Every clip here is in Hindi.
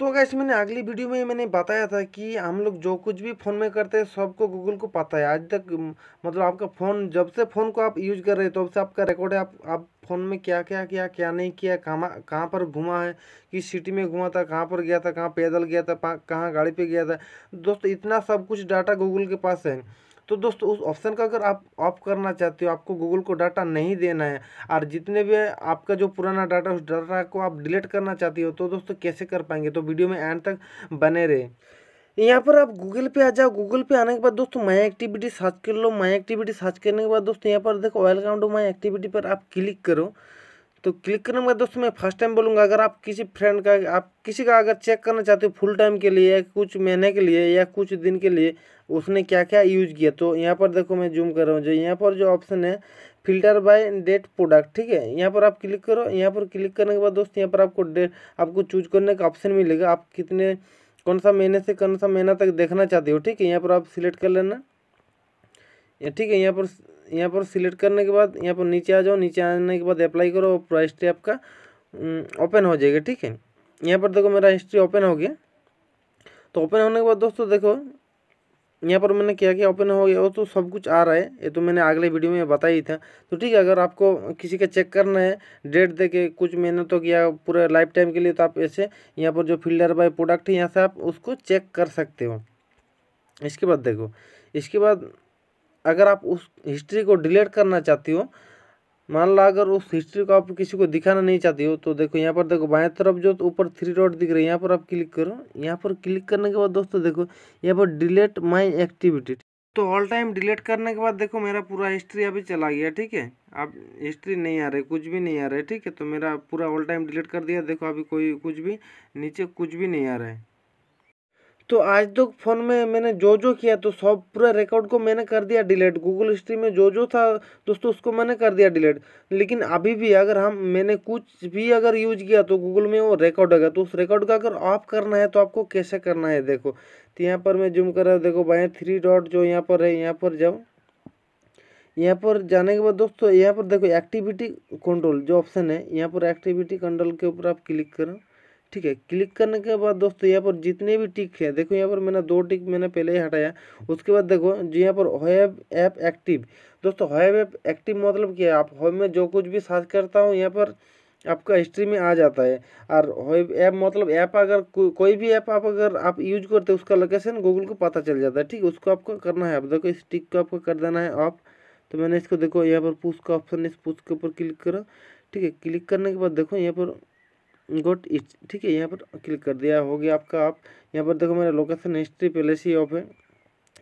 तो गैस मैंने अगली वीडियो में मैंने बताया था कि हम लोग जो कुछ भी फ़ोन में करते हैं सबको गूगल को पता है आज तक मतलब आपका फ़ोन जब से फ़ोन को आप यूज कर रहे हैं तब से आपका रिकॉर्ड है आप आप फ़ोन में क्या क्या किया क्या नहीं किया कहाँ कहाँ पर घुमा है किस सिटी में घुमा था कहाँ पर गया था कहाँ पैदल गया था कहाँ गाड़ी पर गया था दोस्तों इतना सब कुछ डाटा गूगल के पास है तो दोस्तों उस ऑप्शन का अगर आप ऑफ करना चाहते हो आपको गूगल को डाटा नहीं देना है और जितने भी आपका जो पुराना डाटा उस डाटा को आप डिलीट करना चाहते हो तो दोस्तों कैसे कर पाएंगे तो वीडियो में एंड तक बने रहे यहाँ पर आप गूगल पे आ जाओ गूगल पे आने के बाद दोस्तों माई एक्टिविटी सर्च कर लो माई एक्टिविटी सर्च करने के बाद दोस्तों यहाँ पर देखो वेलकम टू माई एक्टिविटी पर आप क्लिक करो तो क्लिक करने में दोस्तों मैं फर्स्ट टाइम बोलूँगा अगर आप किसी फ्रेंड का आप किसी का अगर चेक करना चाहते हो फुल टाइम के लिए या कुछ महीने के लिए या कुछ दिन के लिए उसने क्या क्या यूज किया तो यहाँ पर देखो मैं जूम कर रहा हूँ जो यहाँ पर जो ऑप्शन है फिल्टर बाय डेट प्रोडक्ट ठीक है यहाँ पर आप क्लिक करो यहाँ पर क्लिक करने के बाद दोस्त यहाँ पर आपको डेट आपको चूज करने का ऑप्शन मिलेगा आप कितने कौन सा महीने से कौन सा महीना तक देखना चाहते हो ठीक है यहाँ पर आप सिलेक्ट कर लेना ठीक है यहाँ पर यहाँ पर सिलेक्ट करने के बाद यहाँ पर नीचे आ जाओ नीचे आने के बाद अप्लाई करो पूरा हिस्ट्री आपका ओपन हम्म, हो जाएगा ठीक है यहाँ पर देखो मेरा हिस्ट्री ओपन हो गया तो ओपन होने के बाद दोस्तों देखो यहाँ पर मैंने क्या किया ओपन हो गया वो तो सब कुछ आ रहा है ये तो मैंने अगले वीडियो में बताया ही था तो ठीक है अगर आपको किसी का चेक करना है डेट दे के कुछ मैंने तो किया पूरे लाइफ टाइम के लिए तो आप ऐसे यहाँ पर जो फिल्डर बाय प्रोडक्ट है यहाँ से आप उसको चेक कर सकते हो इसके बाद देखो इसके बाद अगर आप उस हिस्ट्री को डिलीट करना चाहती हो मान लो अगर उस हिस्ट्री को आप किसी को दिखाना नहीं चाहती हो तो देखो यहाँ पर देखो बाएं तरफ जो तो ऊपर थ्री डॉट दिख रही है यहाँ पर आप क्लिक करो यहाँ पर क्लिक करने के बाद दोस्तों देखो यहाँ पर डिलीट माय एक्टिविटी तो ऑल टाइम डिलीट करने के बाद देखो मेरा पूरा हिस्ट्री अभी चला गया ठीक है अब हिस्ट्री नहीं आ रही कुछ भी नहीं आ रहा है ठीक है तो मेरा पूरा ऑल टाइम डिलीट कर दिया देखो अभी कोई कुछ भी नीचे कुछ भी नहीं आ रहा है तो आज तक तो फ़ोन में मैंने जो जो किया तो सब पूरा रिकॉर्ड को मैंने कर दिया डिलीट गूगल हिस्ट्री में जो जो था दोस्तों उसको मैंने कर दिया डिलीट लेकिन अभी भी अगर हम मैंने कुछ भी अगर यूज किया तो गूगल में वो रिकॉर्ड होगा तो उस रिकॉर्ड का अगर ऑफ करना है तो आपको कैसे करना है देखो तो यहाँ पर मैं जुम कर रहा हूँ देखो बाएँ थ्री डॉट जो यहाँ पर है यहाँ पर जाऊँ यहाँ पर जाने के बाद दोस्तों यहाँ पर देखो एक्टिविटी कंट्रोल जो ऑप्शन है यहाँ पर एक्टिविटी कंट्रोल के ऊपर आप क्लिक करें ठीक है क्लिक करने के बाद दोस्तों यहाँ पर जितने भी टिक है देखो यहाँ पर मैंने दो टिक मैंने पहले ही हटाया उसके बाद देखो जी यहाँ पर होएब ऐप एक्टिव दोस्तों होएब ऐप एक्टिव मतलब क्या है आप होब में जो कुछ भी सर्च करता हूँ यहाँ पर आपका हिस्ट्री में आ जाता है और वेब ऐप मतलब ऐप अगर को, कोई भी ऐप आप अगर आप यूज करते हैं उसका लोकेशन गूगल को पता चल जाता है ठीक है उसको आपको करना है आप देखो इस टिक को आपको कर देना है आप तो मैंने इसको देखो यहाँ पर पुश का ऑप्शन इस पुश के ऊपर क्लिक करो ठीक है क्लिक करने के बाद देखो यहाँ पर गोट इच ठीक है यहाँ पर क्लिक कर दिया हो गया आपका आप यहाँ पर देखो मेरा लोकेशन हिस्ट्री पहले से ऑफ है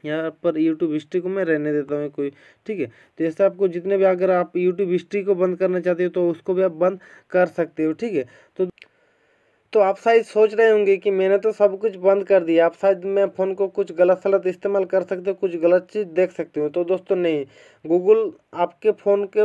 यहाँ पर यूट्यूब हिस्ट्री को मैं रहने देता हूँ कोई ठीक है तो ऐसा आपको जितने भी अगर आप यूट्यूब हिस्ट्री को बंद करना चाहते हो तो उसको भी आप बंद कर सकते हो ठीक है तो तो आप शायद सोच रहे होंगे कि मैंने तो सब कुछ बंद कर दिया आप शायद मैं फ़ोन को कुछ गलत सलत इस्तेमाल कर सकते हो कुछ गलत चीज़ देख सकते हो तो दोस्तों नहीं गूगल आपके फ़ोन के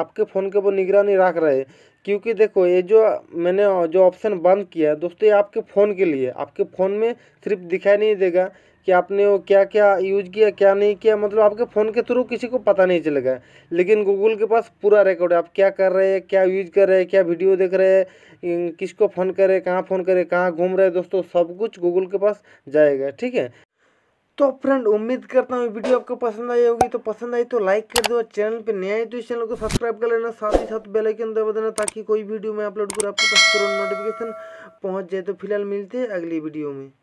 आपके फ़ोन के ऊपर निगरानी रख रहे क्योंकि देखो ये जो मैंने जो ऑप्शन बंद किया है दोस्तों ये आपके फ़ोन के लिए आपके फ़ोन में सिर्फ दिखाई नहीं देगा कि आपने वो क्या क्या यूज किया क्या नहीं किया मतलब आपके फ़ोन के थ्रू किसी को पता नहीं चलेगा लेकिन गूगल के पास पूरा रिकॉर्ड है आप क्या कर रहे हैं क्या यूज कर रहे हैं क्या वीडियो देख रहे हैं किसको फ़ोन करे कहाँ फ़ोन करे कहाँ घूम रहे हैं दोस्तों सब कुछ गूगल के पास जाएगा ठीक है तो फ्रेंड उम्मीद करता हूँ वीडियो आपको पसंद आई होगी तो पसंद आई तो लाइक कर दो चैनल पे नया है तो इस चैनल को सब्सक्राइब कर लेना साथ ही साथ बेल आइकन दबा देना ताकि कोई वीडियो मैं अपलोड करूँ आपके पास तुरंत नोटिफिकेशन पहुँच जाए तो फिलहाल मिलते हैं अगली वीडियो में